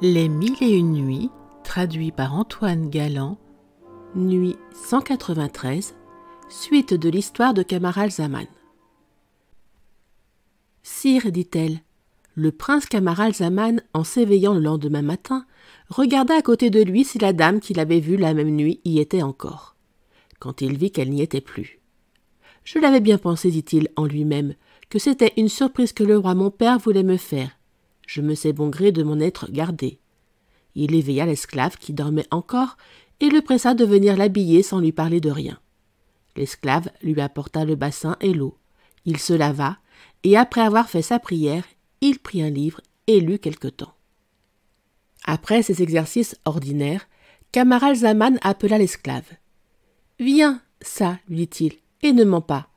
Les Mille et Une Nuits, traduit par Antoine Galland, nuit 193, suite de l'histoire de Camaralzaman. Sire, dit-elle, le prince Camaralzaman, en s'éveillant le lendemain matin, regarda à côté de lui si la dame qu'il avait vue la même nuit y était encore. Quand il vit qu'elle n'y était plus. Je l'avais bien pensé, dit-il en lui-même, que c'était une surprise que le roi mon père voulait me faire je me sais bon gré de m'en être gardé. Il éveilla l'esclave qui dormait encore et le pressa de venir l'habiller sans lui parler de rien. L'esclave lui apporta le bassin et l'eau. Il se lava, et après avoir fait sa prière, il prit un livre et lut quelque temps. Après ces exercices ordinaires, Zaman appela l'esclave. Viens, ça, lui dit-il, et ne mens pas.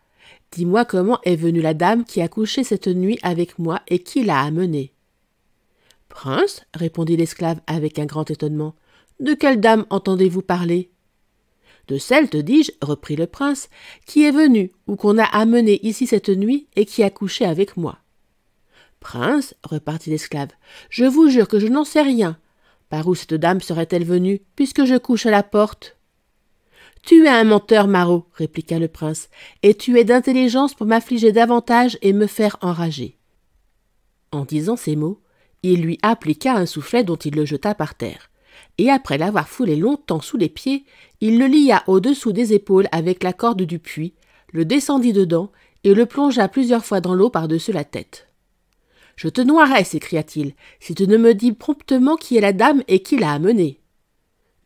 Dis-moi comment est venue la dame qui a couché cette nuit avec moi et qui l'a amenée. Prince, répondit l'esclave avec un grand étonnement, de quelle dame entendez-vous parler De celle, te dis-je, reprit le prince, qui est venue ou qu'on a amenée ici cette nuit et qui a couché avec moi. Prince, repartit l'esclave, je vous jure que je n'en sais rien. Par où cette dame serait-elle venue, puisque je couche à la porte Tu es un menteur, Marot, répliqua le prince, et tu es d'intelligence pour m'affliger davantage et me faire enrager. En disant ces mots, il lui appliqua un soufflet dont il le jeta par terre. Et après l'avoir foulé longtemps sous les pieds, il le lia au-dessous des épaules avec la corde du puits, le descendit dedans et le plongea plusieurs fois dans l'eau par-dessus la tête. Je te noierai, s'écria-t-il, si tu ne me dis promptement qui est la dame et qui l'a amenée.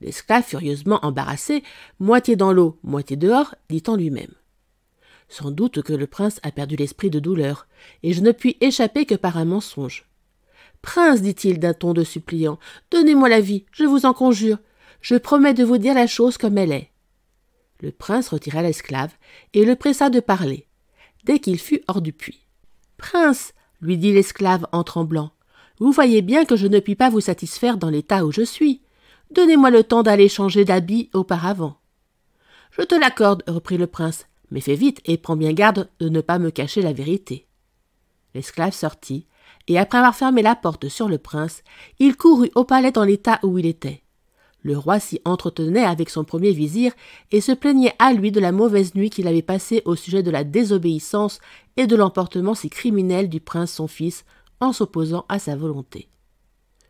L'esclave, furieusement embarrassé, moitié dans l'eau, moitié dehors, dit en lui-même. Sans doute que le prince a perdu l'esprit de douleur, et je ne puis échapper que par un mensonge. Prince, dit-il d'un ton de suppliant, donnez-moi la vie, je vous en conjure. Je promets de vous dire la chose comme elle est. Le prince retira l'esclave et le pressa de parler, dès qu'il fut hors du puits. Prince, lui dit l'esclave en tremblant, vous voyez bien que je ne puis pas vous satisfaire dans l'état où je suis. Donnez-moi le temps d'aller changer d'habit auparavant. Je te l'accorde, reprit le prince, mais fais vite et prends bien garde de ne pas me cacher la vérité. L'esclave sortit, et après avoir fermé la porte sur le prince, il courut au palais dans l'état où il était. Le roi s'y entretenait avec son premier vizir et se plaignait à lui de la mauvaise nuit qu'il avait passée au sujet de la désobéissance et de l'emportement si criminel du prince son fils en s'opposant à sa volonté.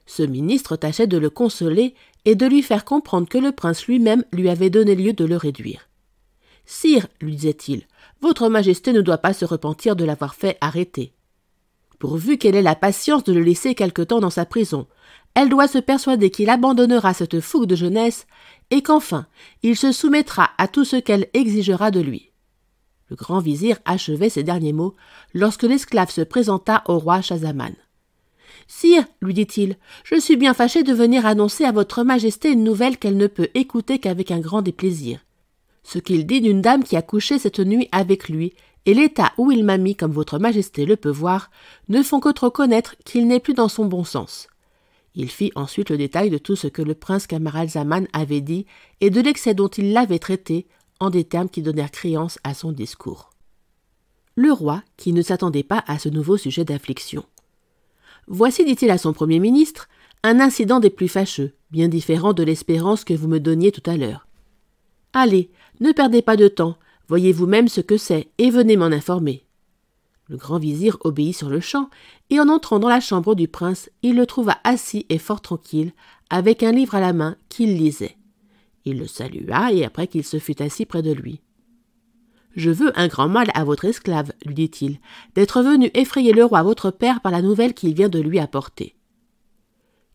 Ce ministre tâchait de le consoler et de lui faire comprendre que le prince lui-même lui avait donné lieu de le réduire. Sire, lui disait-il, votre majesté ne doit pas se repentir de l'avoir fait arrêter pourvu qu'elle ait la patience de le laisser quelque temps dans sa prison. Elle doit se persuader qu'il abandonnera cette fougue de jeunesse et qu'enfin il se soumettra à tout ce qu'elle exigera de lui. Le grand vizir achevait ces derniers mots lorsque l'esclave se présenta au roi Shazaman. « Sire, lui dit-il, je suis bien fâché de venir annoncer à votre majesté une nouvelle qu'elle ne peut écouter qu'avec un grand déplaisir. Ce qu'il dit d'une dame qui a couché cette nuit avec lui et l'état où il m'a mis, comme votre majesté le peut voir, ne font que trop connaître qu'il n'est plus dans son bon sens. Il fit ensuite le détail de tout ce que le prince Camaralzaman avait dit et de l'excès dont il l'avait traité, en des termes qui donnèrent créance à son discours. Le roi, qui ne s'attendait pas à ce nouveau sujet d'affliction. Voici, dit-il à son premier ministre, un incident des plus fâcheux, bien différent de l'espérance que vous me donniez tout à l'heure. Allez, ne perdez pas de temps, Voyez vous-même ce que c'est et venez m'en informer. Le grand vizir obéit sur le champ, et en entrant dans la chambre du prince, il le trouva assis et fort tranquille, avec un livre à la main qu'il lisait. Il le salua, et après qu'il se fut assis près de lui. Je veux un grand mal à votre esclave, lui dit-il, d'être venu effrayer le roi votre père par la nouvelle qu'il vient de lui apporter.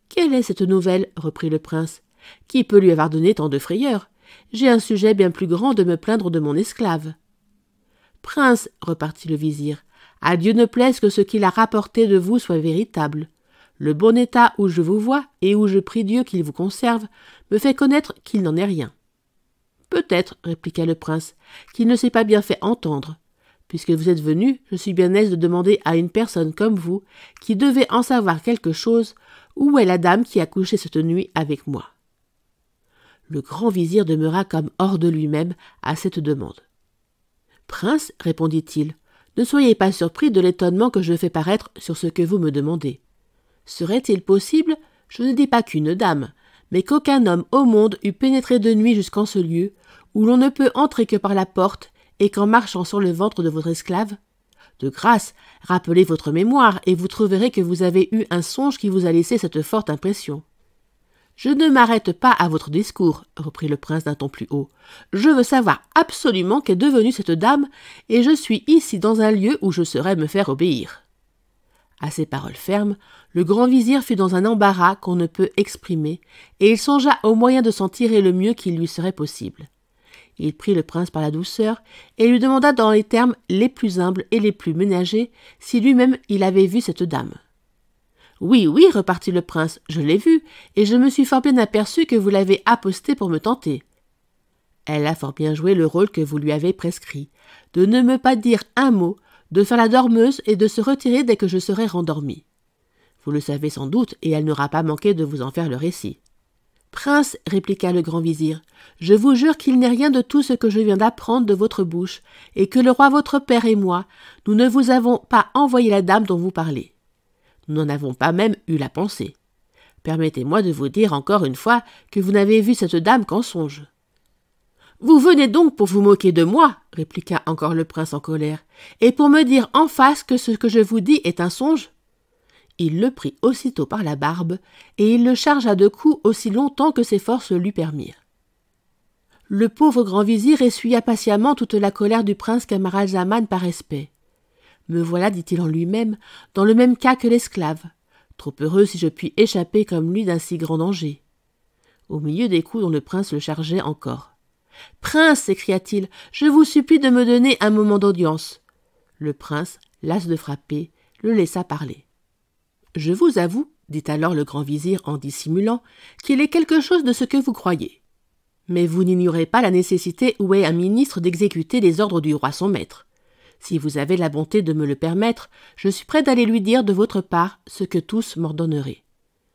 Quelle est cette nouvelle reprit le prince. Qui peut lui avoir donné tant de frayeur j'ai un sujet bien plus grand de me plaindre de mon esclave. Prince, repartit le vizir, à Dieu ne plaise que ce qu'il a rapporté de vous soit véritable. Le bon état où je vous vois et où je prie Dieu qu'il vous conserve me fait connaître qu'il n'en est rien. Peut-être, répliqua le prince, qu'il ne s'est pas bien fait entendre. Puisque vous êtes venu, je suis bien aise de demander à une personne comme vous, qui devait en savoir quelque chose, où est la dame qui a couché cette nuit avec moi. Le grand vizir demeura comme hors de lui-même à cette demande. Prince, répondit-il, ne soyez pas surpris de l'étonnement que je fais paraître sur ce que vous me demandez. Serait-il possible, je ne dis pas qu'une dame, mais qu'aucun homme au monde eût pénétré de nuit jusqu'en ce lieu, où l'on ne peut entrer que par la porte, et qu'en marchant sur le ventre de votre esclave De grâce, rappelez votre mémoire, et vous trouverez que vous avez eu un songe qui vous a laissé cette forte impression. Je ne m'arrête pas à votre discours, reprit le prince d'un ton plus haut. Je veux savoir absolument qu'est devenue cette dame, et je suis ici dans un lieu où je saurais me faire obéir. À ces paroles fermes, le grand vizir fut dans un embarras qu'on ne peut exprimer, et il songea au moyen de s'en tirer le mieux qu'il lui serait possible. Il prit le prince par la douceur et lui demanda dans les termes les plus humbles et les plus ménagés si lui-même il avait vu cette dame. Oui, oui, repartit le prince, je l'ai vu, et je me suis fort bien aperçu que vous l'avez aposté pour me tenter. Elle a fort bien joué le rôle que vous lui avez prescrit, de ne me pas dire un mot, de faire la dormeuse et de se retirer dès que je serai rendormi. Vous le savez sans doute, et elle n'aura pas manqué de vous en faire le récit. Prince, répliqua le grand vizir, je vous jure qu'il n'est rien de tout ce que je viens d'apprendre de votre bouche, et que le roi votre père et moi, nous ne vous avons pas envoyé la dame dont vous parlez. Nous n'en avons pas même eu la pensée. Permettez-moi de vous dire encore une fois que vous n'avez vu cette dame qu'en songe. Vous venez donc pour vous moquer de moi, répliqua encore le prince en colère, et pour me dire en face que ce que je vous dis est un songe Il le prit aussitôt par la barbe, et il le chargea de coups aussi longtemps que ses forces lui permirent. Le pauvre grand vizir essuya patiemment toute la colère du prince Camaralzaman par respect. Me voilà, dit-il en lui-même, dans le même cas que l'esclave. Trop heureux si je puis échapper comme lui d'un si grand danger. Au milieu des coups dont le prince le chargeait encore. Prince, s'écria-t-il, je vous supplie de me donner un moment d'audience. Le prince, las de frapper, le laissa parler. Je vous avoue, dit alors le grand vizir en dissimulant, qu'il est quelque chose de ce que vous croyez. Mais vous n'ignorez pas la nécessité où est un ministre d'exécuter les ordres du roi son maître. Si vous avez la bonté de me le permettre, je suis prêt d'aller lui dire de votre part ce que tous m'ordonneraient.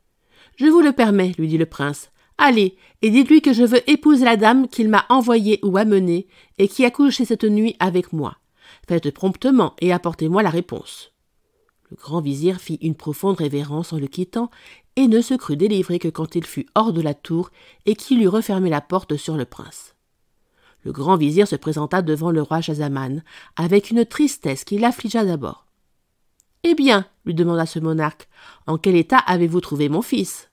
— Je vous le permets, lui dit le prince. Allez, et dites-lui que je veux épouser la dame qu'il m'a envoyée ou amenée, et qui a couché cette nuit avec moi. Faites promptement et apportez-moi la réponse. Le grand vizir fit une profonde révérence en le quittant, et ne se crut délivré que quand il fut hors de la tour et qu'il eut refermé la porte sur le prince. Le grand vizir se présenta devant le roi Shazaman avec une tristesse qui l'affligea d'abord. Eh bien, lui demanda ce monarque, en quel état avez-vous trouvé mon fils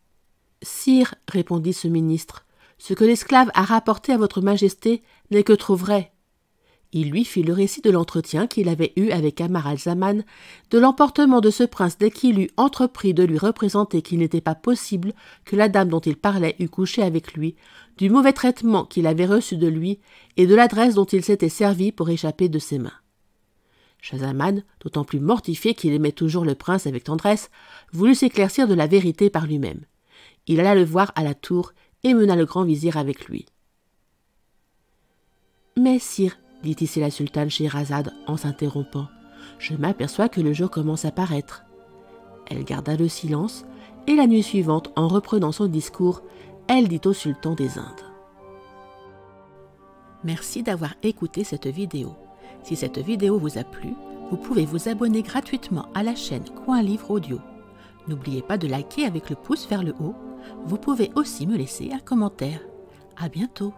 Sire, répondit ce ministre, ce que l'esclave a rapporté à votre majesté n'est que trop vrai. Il lui fit le récit de l'entretien qu'il avait eu avec Amar zaman de l'emportement de ce prince dès qu'il eut entrepris de lui représenter qu'il n'était pas possible que la dame dont il parlait eût couché avec lui, du mauvais traitement qu'il avait reçu de lui et de l'adresse dont il s'était servi pour échapper de ses mains. Shazaman, d'autant plus mortifié qu'il aimait toujours le prince avec tendresse, voulut s'éclaircir de la vérité par lui-même. Il alla le voir à la tour et mena le grand vizir avec lui. Mais, sire, dit ici la sultane Scheherazade en s'interrompant. Je m'aperçois que le jour commence à paraître. Elle garda le silence, et la nuit suivante, en reprenant son discours, elle dit au sultan des Indes. Merci d'avoir écouté cette vidéo. Si cette vidéo vous a plu, vous pouvez vous abonner gratuitement à la chaîne Coin Livre Audio. N'oubliez pas de liker avec le pouce vers le haut. Vous pouvez aussi me laisser un commentaire. À bientôt!